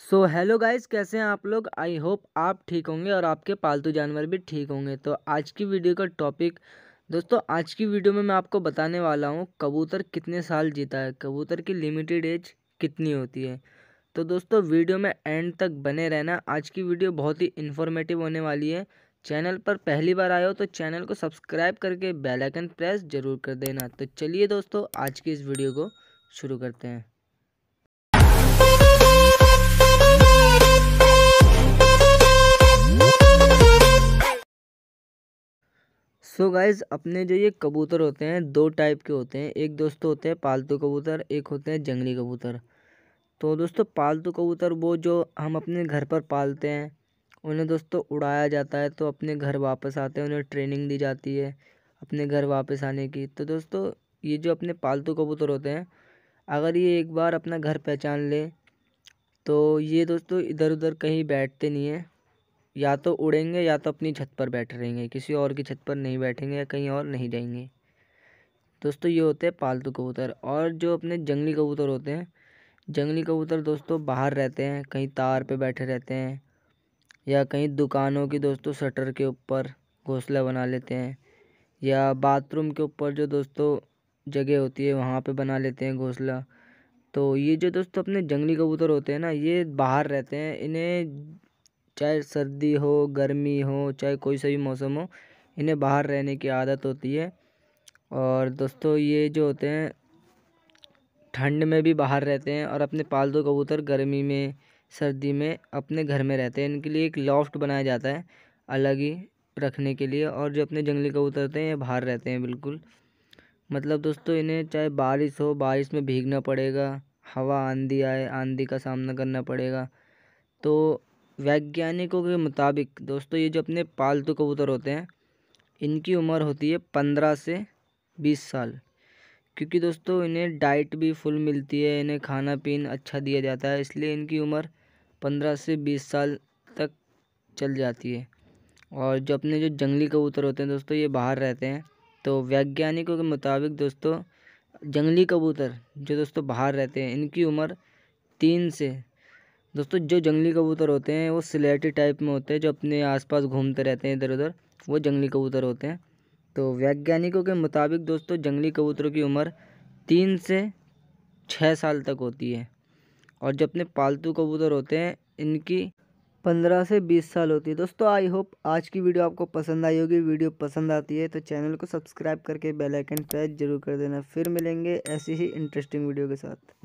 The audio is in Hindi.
सो हेलो गाइस कैसे हैं आप लोग आई होप आप ठीक होंगे और आपके पालतू जानवर भी ठीक होंगे तो आज की वीडियो का टॉपिक दोस्तों आज की वीडियो में मैं आपको बताने वाला हूँ कबूतर कितने साल जीता है कबूतर की लिमिटेड एज कितनी होती है तो दोस्तों वीडियो में एंड तक बने रहना आज की वीडियो बहुत ही इन्फॉर्मेटिव होने वाली है चैनल पर पहली बार आए हो तो चैनल को सब्सक्राइब करके बेल आइकन प्रेस जरूर कर देना तो चलिए दोस्तों आज की इस वीडियो को शुरू करते हैं सो so गाइज अपने जो ये कबूतर होते हैं दो टाइप के होते हैं एक दोस्तों होते हैं पालतू कबूतर एक होते हैं जंगली कबूतर तो दोस्तों पालतू कबूतर वो जो हम अपने घर पर पालते हैं उन्हें दोस्तों उड़ाया जाता है तो अपने घर वापस आते हैं उन्हें ट्रेनिंग दी जाती है अपने घर वापस आने की तो दोस्तों ये जो अपने पालतू कबूतर होते हैं अगर ये एक बार अपना घर पहचान ले तो ये दोस्तों इधर उधर कहीं बैठते नहीं हैं या तो उड़ेंगे या तो अपनी छत पर बैठे रहेंगे किसी और की छत पर नहीं बैठेंगे या कहीं और नहीं जाएंगे दोस्तों ये होते हैं पालतू कबूतर और जो अपने जंगली कबूतर होते हैं जंगली कबूतर दोस्तों बाहर रहते हैं कहीं तार पे बैठे रहते हैं या कहीं दुकानों की दोस्तों शटर के ऊपर घोंसला बना लेते हैं या बाथरूम के ऊपर जो दोस्तों जगह होती है वहाँ पर बना लेते हैं घोंसला तो ये जो दोस्तों अपने जंगली कबूतर होते हैं ना ये बाहर रहते हैं इन्हें चाहे सर्दी हो गर्मी हो चाहे कोई सा भी मौसम हो इन्हें बाहर रहने की आदत होती है और दोस्तों ये जो होते हैं ठंड में भी बाहर रहते हैं और अपने पालतू कबूतर गर्मी में सर्दी में अपने घर में रहते हैं इनके लिए एक लॉफ्ट बनाया जाता है अलग ही रखने के लिए और जो अपने जंगली कबूतर होते हैं ये बाहर रहते हैं बिल्कुल मतलब दोस्तों इन्हें चाहे बारिश हो बारिश में भीगना पड़ेगा हवा आंधी आए आंधी का सामना करना पड़ेगा तो वैज्ञानिकों के मुताबिक दोस्तों ये जो अपने पालतू कबूतर होते हैं इनकी उम्र होती है पंद्रह से बीस साल क्योंकि दोस्तों इन्हें डाइट भी फुल मिलती है इन्हें खाना पीन अच्छा दिया जाता है इसलिए इनकी उम्र पंद्रह से बीस साल तक चल जाती है और जो अपने जो जंगली कबूतर होते हैं दोस्तों ये बाहर रहते हैं तो वैज्ञानिकों के मुताबिक दोस्तों जंगली कबूतर जो दोस्तों बाहर रहते हैं इनकी उम्र तीन से दोस्तों जो जंगली कबूतर होते हैं वो सिलेटी टाइप में होते हैं जो अपने आसपास घूमते रहते हैं इधर उधर वो जंगली कबूतर होते हैं तो वैज्ञानिकों के मुताबिक दोस्तों जंगली कबूतरों की उम्र तीन से छः साल तक होती है और जो अपने पालतू कबूतर होते हैं इनकी पंद्रह से बीस साल होती है दोस्तों आई होप आज की वीडियो आपको पसंद आई होगी वीडियो पसंद आती है तो चैनल को सब्सक्राइब करके बेल आइकन प्रेस जरूर कर देना फिर मिलेंगे ऐसी ही इंटरेस्टिंग वीडियो के साथ